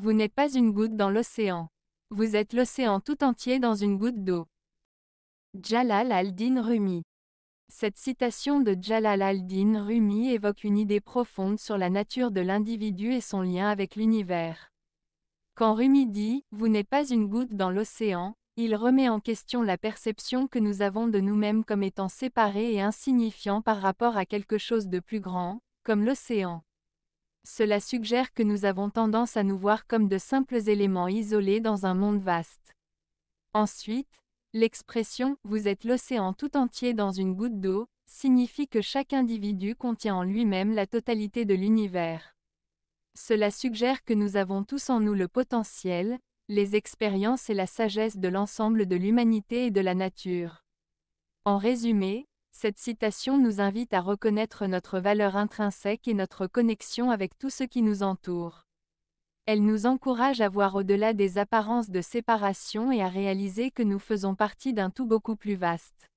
Vous n'êtes pas une goutte dans l'océan. Vous êtes l'océan tout entier dans une goutte d'eau. Jalal al-Din Rumi Cette citation de Jalal al-Din Rumi évoque une idée profonde sur la nature de l'individu et son lien avec l'univers. Quand Rumi dit « Vous n'êtes pas une goutte dans l'océan », il remet en question la perception que nous avons de nous-mêmes comme étant séparés et insignifiants par rapport à quelque chose de plus grand, comme l'océan. Cela suggère que nous avons tendance à nous voir comme de simples éléments isolés dans un monde vaste. Ensuite, l'expression « vous êtes l'océan tout entier dans une goutte d'eau » signifie que chaque individu contient en lui-même la totalité de l'univers. Cela suggère que nous avons tous en nous le potentiel, les expériences et la sagesse de l'ensemble de l'humanité et de la nature. En résumé, cette citation nous invite à reconnaître notre valeur intrinsèque et notre connexion avec tout ce qui nous entoure. Elle nous encourage à voir au-delà des apparences de séparation et à réaliser que nous faisons partie d'un tout beaucoup plus vaste.